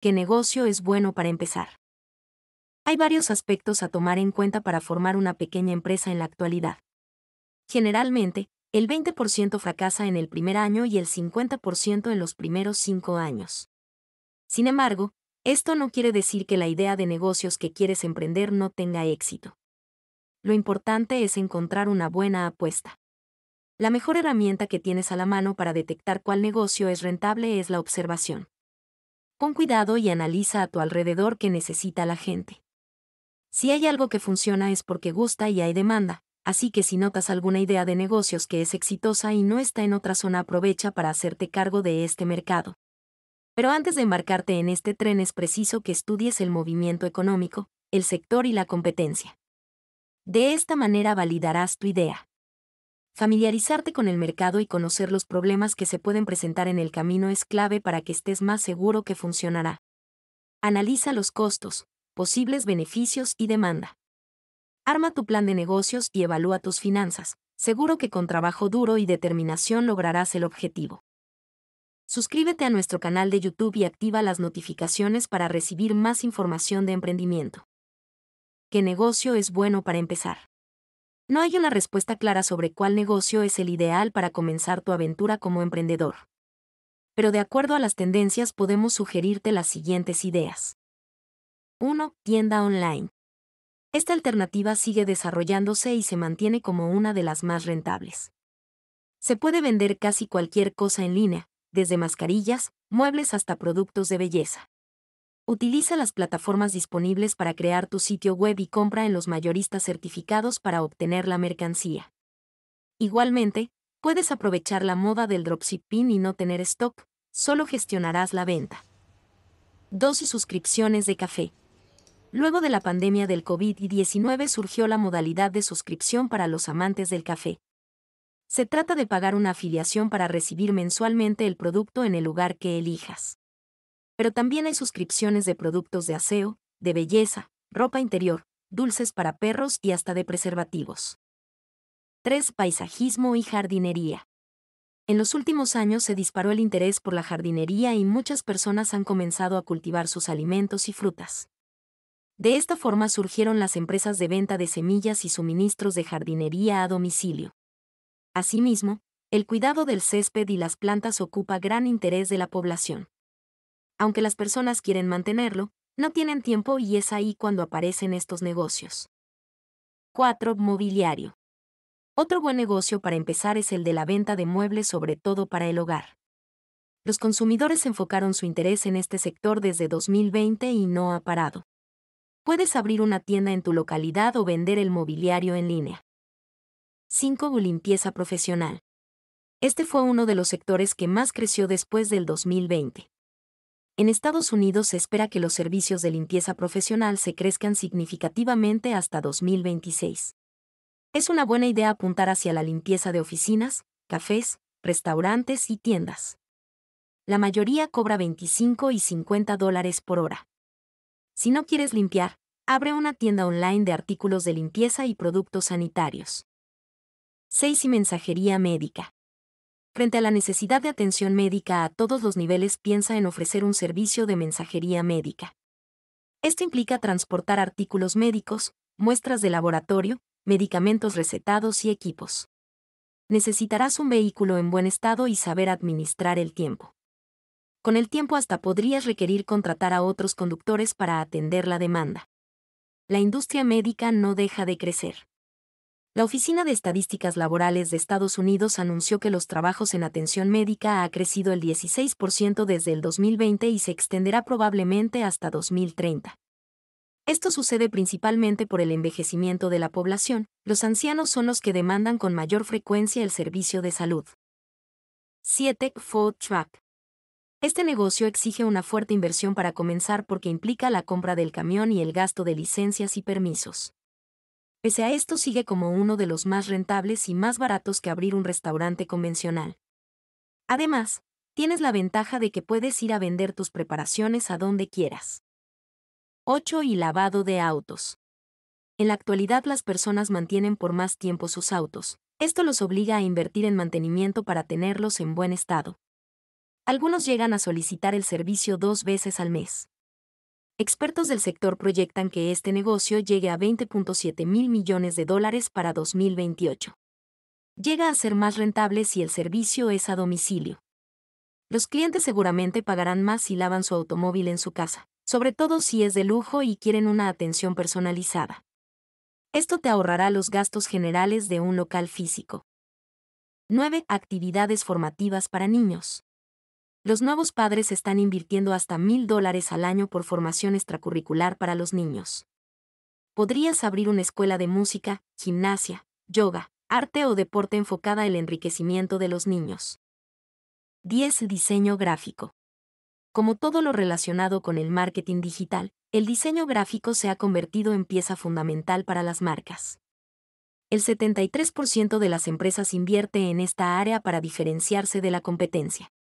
qué negocio es bueno para empezar. Hay varios aspectos a tomar en cuenta para formar una pequeña empresa en la actualidad. Generalmente, el 20% fracasa en el primer año y el 50% en los primeros cinco años. Sin embargo, esto no quiere decir que la idea de negocios que quieres emprender no tenga éxito. Lo importante es encontrar una buena apuesta. La mejor herramienta que tienes a la mano para detectar cuál negocio es rentable es la observación. Con cuidado y analiza a tu alrededor qué necesita la gente. Si hay algo que funciona es porque gusta y hay demanda, así que si notas alguna idea de negocios que es exitosa y no está en otra zona aprovecha para hacerte cargo de este mercado. Pero antes de embarcarte en este tren es preciso que estudies el movimiento económico, el sector y la competencia. De esta manera validarás tu idea. Familiarizarte con el mercado y conocer los problemas que se pueden presentar en el camino es clave para que estés más seguro que funcionará. Analiza los costos, posibles beneficios y demanda. Arma tu plan de negocios y evalúa tus finanzas. Seguro que con trabajo duro y determinación lograrás el objetivo. Suscríbete a nuestro canal de YouTube y activa las notificaciones para recibir más información de emprendimiento. ¿Qué negocio es bueno para empezar? No hay una respuesta clara sobre cuál negocio es el ideal para comenzar tu aventura como emprendedor. Pero de acuerdo a las tendencias podemos sugerirte las siguientes ideas. 1. Tienda online. Esta alternativa sigue desarrollándose y se mantiene como una de las más rentables. Se puede vender casi cualquier cosa en línea, desde mascarillas, muebles hasta productos de belleza. Utiliza las plataformas disponibles para crear tu sitio web y compra en los mayoristas certificados para obtener la mercancía. Igualmente, puedes aprovechar la moda del dropshipping y no tener stock, solo gestionarás la venta. 2. suscripciones de café. Luego de la pandemia del COVID-19 surgió la modalidad de suscripción para los amantes del café. Se trata de pagar una afiliación para recibir mensualmente el producto en el lugar que elijas pero también hay suscripciones de productos de aseo, de belleza, ropa interior, dulces para perros y hasta de preservativos. 3. Paisajismo y jardinería. En los últimos años se disparó el interés por la jardinería y muchas personas han comenzado a cultivar sus alimentos y frutas. De esta forma surgieron las empresas de venta de semillas y suministros de jardinería a domicilio. Asimismo, el cuidado del césped y las plantas ocupa gran interés de la población aunque las personas quieren mantenerlo, no tienen tiempo y es ahí cuando aparecen estos negocios. 4. Mobiliario. Otro buen negocio para empezar es el de la venta de muebles sobre todo para el hogar. Los consumidores enfocaron su interés en este sector desde 2020 y no ha parado. Puedes abrir una tienda en tu localidad o vender el mobiliario en línea. 5. Limpieza profesional. Este fue uno de los sectores que más creció después del 2020 en Estados Unidos se espera que los servicios de limpieza profesional se crezcan significativamente hasta 2026. Es una buena idea apuntar hacia la limpieza de oficinas, cafés, restaurantes y tiendas. La mayoría cobra 25 y 50 dólares por hora. Si no quieres limpiar, abre una tienda online de artículos de limpieza y productos sanitarios. 6 y mensajería médica. Frente a la necesidad de atención médica a todos los niveles, piensa en ofrecer un servicio de mensajería médica. Esto implica transportar artículos médicos, muestras de laboratorio, medicamentos recetados y equipos. Necesitarás un vehículo en buen estado y saber administrar el tiempo. Con el tiempo hasta podrías requerir contratar a otros conductores para atender la demanda. La industria médica no deja de crecer. La Oficina de Estadísticas Laborales de Estados Unidos anunció que los trabajos en atención médica ha crecido el 16% desde el 2020 y se extenderá probablemente hasta 2030. Esto sucede principalmente por el envejecimiento de la población, los ancianos son los que demandan con mayor frecuencia el servicio de salud. 7. Ford Truck. Este negocio exige una fuerte inversión para comenzar porque implica la compra del camión y el gasto de licencias y permisos. Pese a esto sigue como uno de los más rentables y más baratos que abrir un restaurante convencional. Además, tienes la ventaja de que puedes ir a vender tus preparaciones a donde quieras. 8. Y lavado de autos. En la actualidad las personas mantienen por más tiempo sus autos. Esto los obliga a invertir en mantenimiento para tenerlos en buen estado. Algunos llegan a solicitar el servicio dos veces al mes. Expertos del sector proyectan que este negocio llegue a 20.7 mil millones de dólares para 2028. Llega a ser más rentable si el servicio es a domicilio. Los clientes seguramente pagarán más si lavan su automóvil en su casa, sobre todo si es de lujo y quieren una atención personalizada. Esto te ahorrará los gastos generales de un local físico. 9. Actividades formativas para niños. Los nuevos padres están invirtiendo hasta mil dólares al año por formación extracurricular para los niños. Podrías abrir una escuela de música, gimnasia, yoga, arte o deporte enfocada al enriquecimiento de los niños. 10. Diseño gráfico. Como todo lo relacionado con el marketing digital, el diseño gráfico se ha convertido en pieza fundamental para las marcas. El 73% de las empresas invierte en esta área para diferenciarse de la competencia.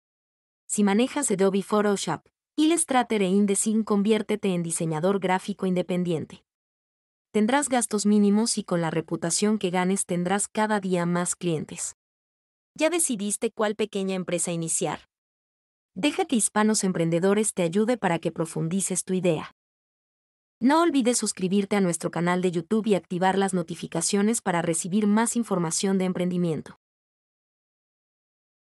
Si manejas Adobe Photoshop, Illustrator e InDesign, conviértete en diseñador gráfico independiente. Tendrás gastos mínimos y con la reputación que ganes tendrás cada día más clientes. ¿Ya decidiste cuál pequeña empresa iniciar? Deja que Hispanos Emprendedores te ayude para que profundices tu idea. No olvides suscribirte a nuestro canal de YouTube y activar las notificaciones para recibir más información de emprendimiento.